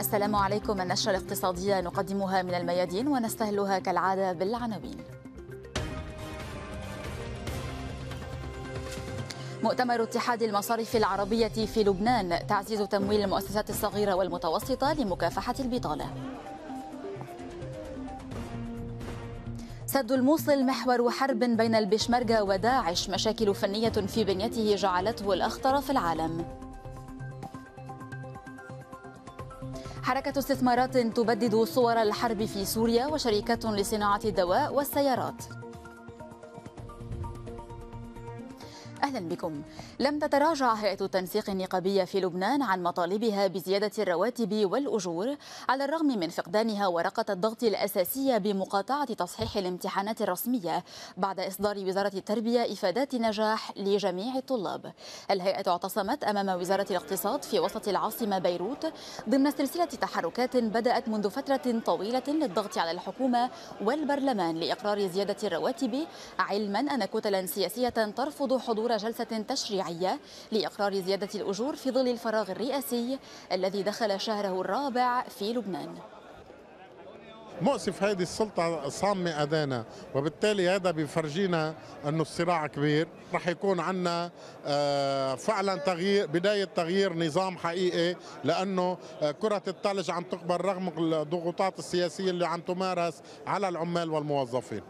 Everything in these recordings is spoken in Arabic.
السلام عليكم النشرة الاقتصادية نقدمها من الميادين ونستهلها كالعادة بالعناوين مؤتمر اتحاد المصارف العربية في لبنان تعزيز تمويل المؤسسات الصغيرة والمتوسطة لمكافحة البطالة سد الموصل محور حرب بين البشمركة وداعش مشاكل فنية في بنيته جعلته الأخطر في العالم حركة استثمارات تبدد صور الحرب في سوريا وشركات لصناعة الدواء والسيارات أهلا بكم لم تتراجع هيئة التنسيق النقابية في لبنان عن مطالبها بزيادة الرواتب والأجور على الرغم من فقدانها ورقة الضغط الأساسية بمقاطعة تصحيح الامتحانات الرسمية بعد إصدار وزارة التربية إفادات نجاح لجميع الطلاب الهيئة اعتصمت أمام وزارة الاقتصاد في وسط العاصمة بيروت ضمن سلسلة تحركات بدأت منذ فترة طويلة للضغط على الحكومة والبرلمان لإقرار زيادة الرواتب علما أن كتلا سياسية ترفض حضور جلسة تشريعية لإقرار زيادة الأجور في ظل الفراغ الرئاسي الذي دخل شهره الرابع في لبنان مؤسف هذه السلطة صامة أدانا وبالتالي هذا بيفرجينا أنه الصراع كبير رح يكون عنا آه، فعلا تغيير بداية تغيير نظام حقيقي لأنه آه، كرة الثلج عم تقبل رغم الضغوطات السياسية اللي عم تمارس على العمال والموظفين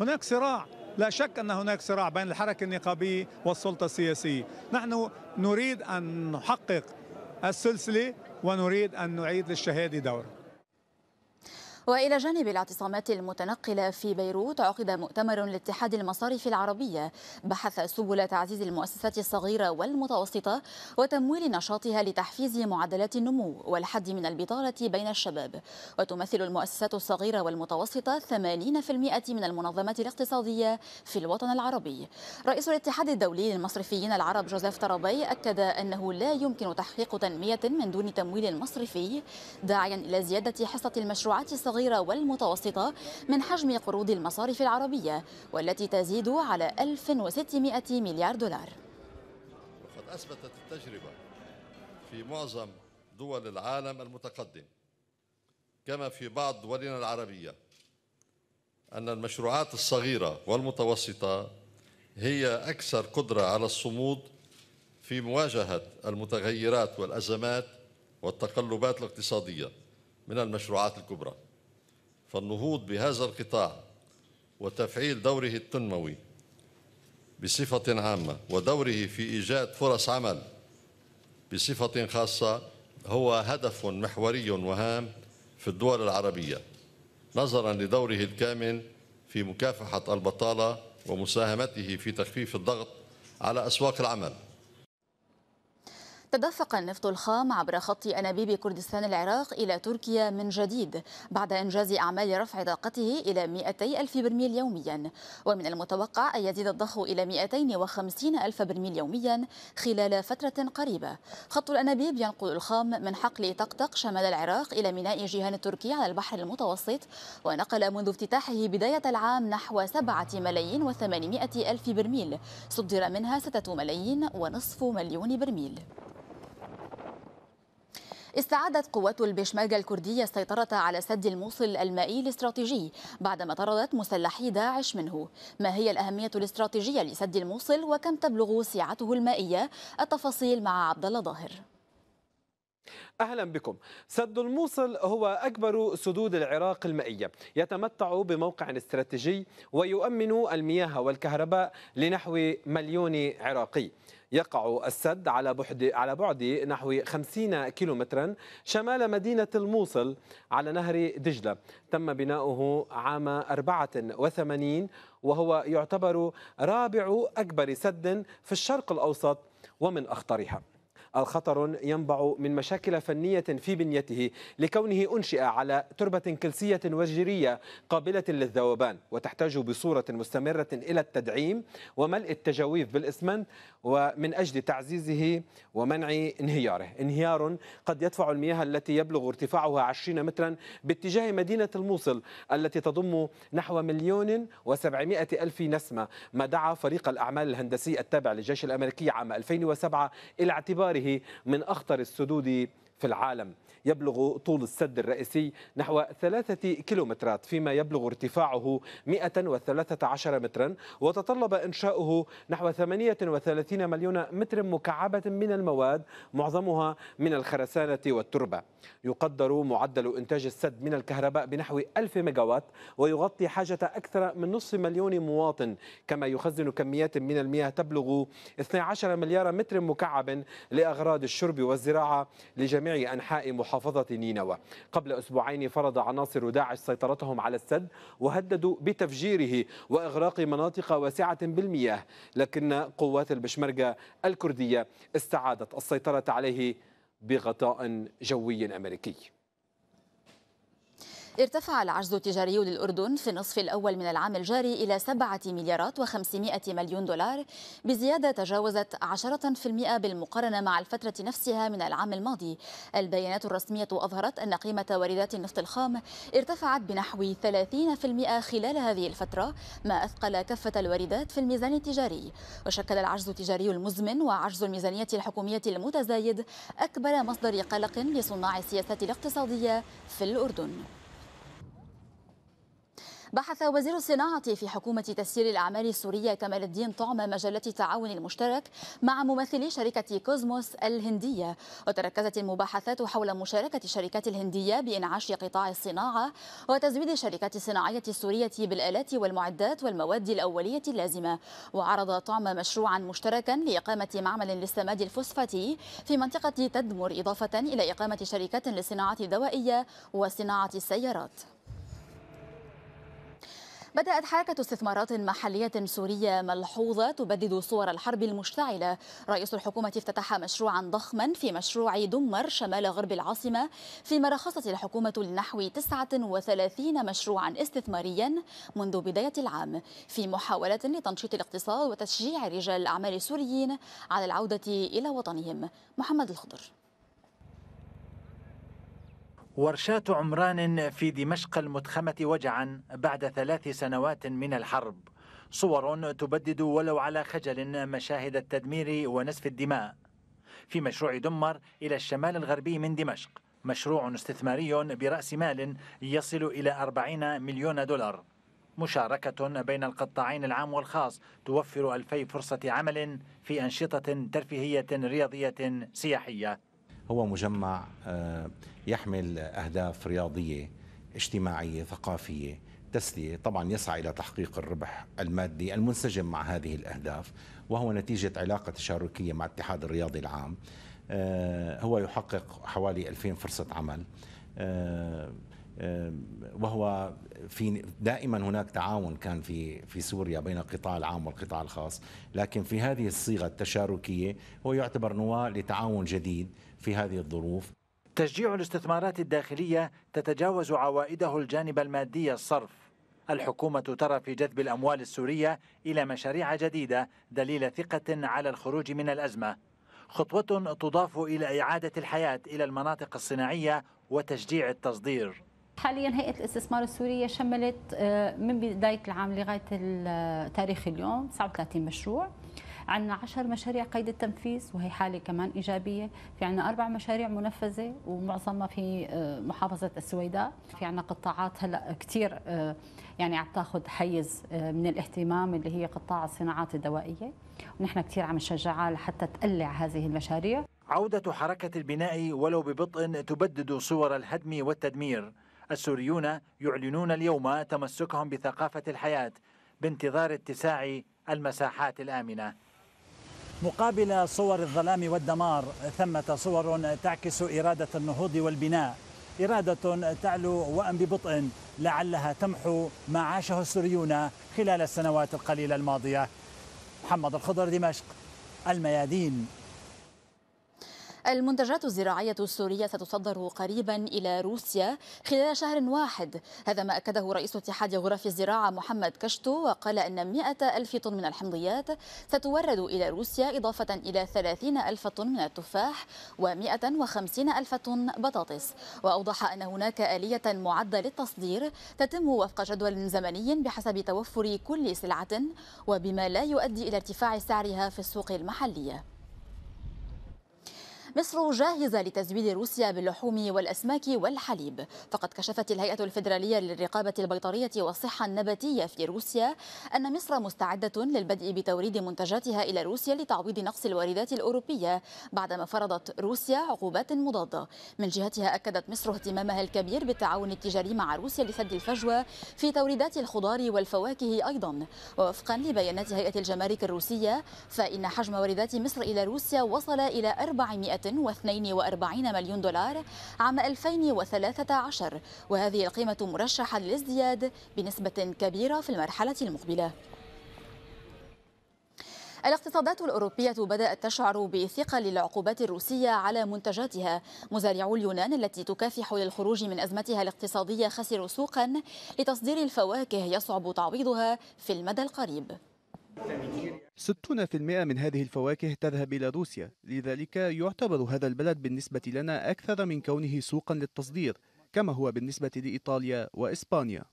هناك صراع لا شك أن هناك صراع بين الحركة النقابية والسلطة السياسية نحن نريد أن نحقق السلسلة ونريد أن نعيد للشهادة دورة وإلى جانب الاعتصامات المتنقلة في بيروت عقد مؤتمر لاتحاد المصارف العربية بحث سبل تعزيز المؤسسات الصغيرة والمتوسطة وتمويل نشاطها لتحفيز معدلات النمو والحد من البطالة بين الشباب وتمثل المؤسسات الصغيرة والمتوسطة 80% من المنظمات الاقتصادية في الوطن العربي رئيس الاتحاد الدولي للمصرفيين العرب جوزيف طربي أكد أنه لا يمكن تحقيق تنمية من دون تمويل مصرفي داعيا إلى زيادة حصة المشروعات الصغيرة الصغيرة والمتوسطة من حجم قروض المصارف العربية والتي تزيد على 1600 مليار دولار وقد أثبتت التجربة في معظم دول العالم المتقدم كما في بعض دولنا العربية أن المشروعات الصغيرة والمتوسطة هي أكثر قدرة على الصمود في مواجهة المتغيرات والأزمات والتقلبات الاقتصادية من المشروعات الكبرى فالنهوض بهذا القطاع وتفعيل دوره التنموي بصفة عامة ودوره في إيجاد فرص عمل بصفة خاصة هو هدف محوري وهام في الدول العربية نظرا لدوره الكامن في مكافحة البطالة ومساهمته في تخفيف الضغط على أسواق العمل تدفق النفط الخام عبر خط أنابيب كردستان العراق إلى تركيا من جديد بعد إنجاز أعمال رفع طاقته إلى 200 ألف برميل يوميا ومن المتوقع أن يزيد الضخ إلى 250 ألف برميل يوميا خلال فترة قريبة خط الأنابيب ينقل الخام من حقل طقطق شمال العراق إلى ميناء جيهان التركي على البحر المتوسط ونقل منذ افتتاحه بداية العام نحو 7 ملايين و800 ألف برميل صدر منها 6 ملايين ونصف مليون برميل استعادت قوات البشمركة الكردية السيطرة على سد الموصل المائي الاستراتيجي بعدما طردت مسلحي داعش منه ما هي الأهمية الاستراتيجية لسد الموصل وكم تبلغ سعته المائية التفاصيل مع عبد الله ظاهر أهلا بكم سد الموصل هو أكبر سدود العراق المائية يتمتع بموقع استراتيجي ويؤمن المياه والكهرباء لنحو مليون عراقي يقع السد على بعد على بعد نحو 50 كيلومترا شمال مدينة الموصل على نهر دجلة تم بناؤه عام 84 وهو يعتبر رابع أكبر سد في الشرق الأوسط ومن أخطرها الخطر ينبع من مشاكل فنية في بنيته لكونه أنشئ على تربة كلسية وجيرية قابلة للذوبان وتحتاج بصورة مستمرة إلى التدعيم وملء التجاويف بالإسمنت ومن أجل تعزيزه ومنع انهياره انهيار قد يدفع المياه التي يبلغ ارتفاعها 20 مترا باتجاه مدينة الموصل التي تضم نحو مليون وسبعمائة ألف نسمة ما دعا فريق الأعمال الهندسي التابع للجيش الأمريكي عام 2007 إلى اعتبار باعتباره من أخطر السدود في العالم يبلغ طول السد الرئيسي نحو ثلاثة كيلومترات فيما يبلغ ارتفاعه 113 مترا وتطلب إنشاؤه نحو 38 مليون متر مكعبة من المواد معظمها من الخرسانة والتربة يقدر معدل إنتاج السد من الكهرباء بنحو 1000 ميجاوات ويغطي حاجة أكثر من نصف مليون مواطن كما يخزن كميات من المياه تبلغ 12 مليار متر مكعب لأغراض الشرب والزراعة لجميع أنحاء محافظة محافظة نينوى قبل أسبوعين فرض عناصر داعش سيطرتهم على السد وهددوا بتفجيره وإغراق مناطق واسعة بالمياه لكن قوات البشمركة الكردية استعادت السيطرة عليه بغطاء جوي أمريكي ارتفع العجز التجاري للأردن في النصف الأول من العام الجاري إلى 7 مليارات و500 مليون دولار بزيادة تجاوزت 10% بالمقارنة مع الفترة نفسها من العام الماضي البيانات الرسمية أظهرت أن قيمة واردات النفط الخام ارتفعت بنحو 30% خلال هذه الفترة ما أثقل كفة الواردات في الميزان التجاري وشكل العجز التجاري المزمن وعجز الميزانية الحكومية المتزايد أكبر مصدر قلق لصناع السياسات الاقتصادية في الأردن بحث وزير الصناعة في حكومة تسيير الأعمال السورية كمال الدين طعم مجلة التعاون المشترك مع ممثلي شركة كوزموس الهندية وتركزت المباحثات حول مشاركة الشركات الهندية بإنعاش قطاع الصناعة وتزويد الشركات الصناعية السورية بالآلات والمعدات والمواد الأولية اللازمة وعرض طعم مشروعا مشتركا لإقامة معمل للسماد الفوسفاتي في منطقة تدمر إضافة إلى إقامة شركات للصناعة الدوائية وصناعة السيارات بدأت حركة استثمارات محلية سورية ملحوظة تبدد صور الحرب المشتعلة رئيس الحكومة افتتح مشروعا ضخما في مشروع دمر شمال غرب العاصمة فيما رخصت الحكومة لنحو 39 مشروعا استثماريا منذ بداية العام في محاولة لتنشيط الاقتصاد وتشجيع رجال الأعمال السوريين على العودة إلى وطنهم محمد الخضر ورشات عمران في دمشق المتخمة وجعا بعد ثلاث سنوات من الحرب صور تبدد ولو على خجل مشاهد التدمير ونسف الدماء في مشروع دمر إلى الشمال الغربي من دمشق مشروع استثماري برأس مال يصل إلى 40 مليون دولار مشاركة بين القطاعين العام والخاص توفر ألفي فرصة عمل في أنشطة ترفيهية رياضية سياحية هو مجمع آه، يحمل أهداف رياضية اجتماعية ثقافية تسلية طبعا يسعى إلى تحقيق الربح المادي المنسجم مع هذه الأهداف وهو نتيجة علاقة تشاركية مع الاتحاد الرياضي العام آه، هو يحقق حوالي 2000 فرصة عمل آه، وهو في دائما هناك تعاون كان في في سوريا بين القطاع العام والقطاع الخاص، لكن في هذه الصيغه التشاركيه هو يعتبر نواه لتعاون جديد في هذه الظروف. تشجيع الاستثمارات الداخليه تتجاوز عوائده الجانب المادي الصرف. الحكومة ترى في جذب الأموال السورية إلى مشاريع جديدة دليل ثقة على الخروج من الأزمة خطوة تضاف إلى إعادة الحياة إلى المناطق الصناعية وتشجيع التصدير حاليا هيئه الاستثمار السوريه شملت آه، من بدايه العام لغايه آه، تاريخ اليوم 39 مشروع عندنا 10 مشاريع قيد التنفيذ وهي حاله كمان ايجابيه في عندنا اربع مشاريع منفذه ومعظمها في آه، محافظه السويداء في عندنا قطاعات هلا كثير يعني عم تاخذ حيز من الاهتمام اللي هي قطاع الصناعات الدوائيه ونحن كثير عم نشجعها لحتى تقلع هذه المشاريع عودة حركة البناء ولو ببطء تبدد صور الهدم والتدمير السوريون يعلنون اليوم تمسكهم بثقافة الحياة بانتظار اتساع المساحات الآمنة مقابل صور الظلام والدمار ثمة صور تعكس إرادة النهوض والبناء إرادة تعلو وأن ببطء لعلها تمحو ما عاشه السوريون خلال السنوات القليلة الماضية محمد الخضر دمشق الميادين المنتجات الزراعية السورية ستصدر قريبا إلى روسيا خلال شهر واحد هذا ما أكده رئيس اتحاد غرف الزراعة محمد كشتو وقال أن 100 ألف طن من الحمضيات ستورد إلى روسيا إضافة إلى 30 ألف طن من التفاح و150 ألف طن بطاطس وأوضح أن هناك آلية معدة للتصدير تتم وفق جدول زمني بحسب توفر كل سلعة وبما لا يؤدي إلى ارتفاع سعرها في السوق المحلية مصر جاهزة لتزويد روسيا باللحوم والأسماك والحليب فقد كشفت الهيئة الفيدرالية للرقابة البيطرية والصحة النباتية في روسيا أن مصر مستعدة للبدء بتوريد منتجاتها إلى روسيا لتعويض نقص الواردات الأوروبية بعدما فرضت روسيا عقوبات مضادة من جهتها أكدت مصر اهتمامها الكبير بالتعاون التجاري مع روسيا لسد الفجوة في توريدات الخضار والفواكه أيضا ووفقا لبيانات هيئة الجمارك الروسية فإن حجم واردات مصر إلى روسيا وصل إلى 400 142 مليون دولار عام 2013 وهذه القيمة مرشحة للازدياد بنسبة كبيرة في المرحلة المقبلة الاقتصادات الأوروبية بدأت تشعر بثقل العقوبات الروسية على منتجاتها مزارعو اليونان التي تكافح للخروج من أزمتها الاقتصادية خسروا سوقا لتصدير الفواكه يصعب تعويضها في المدى القريب 60% من هذه الفواكه تذهب إلى روسيا لذلك يعتبر هذا البلد بالنسبة لنا أكثر من كونه سوقا للتصدير كما هو بالنسبة لإيطاليا وإسبانيا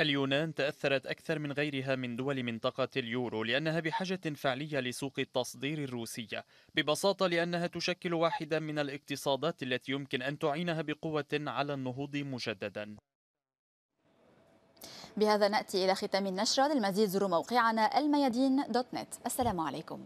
اليونان تأثرت أكثر من غيرها من دول منطقة اليورو لأنها بحاجة فعلية لسوق التصدير الروسية ببساطة لأنها تشكل واحدا من الاقتصادات التي يمكن أن تعينها بقوة على النهوض مجددا بهذا نأتي إلى ختام النشرة للمزيد زوروا موقعنا الميادين دوت نت السلام عليكم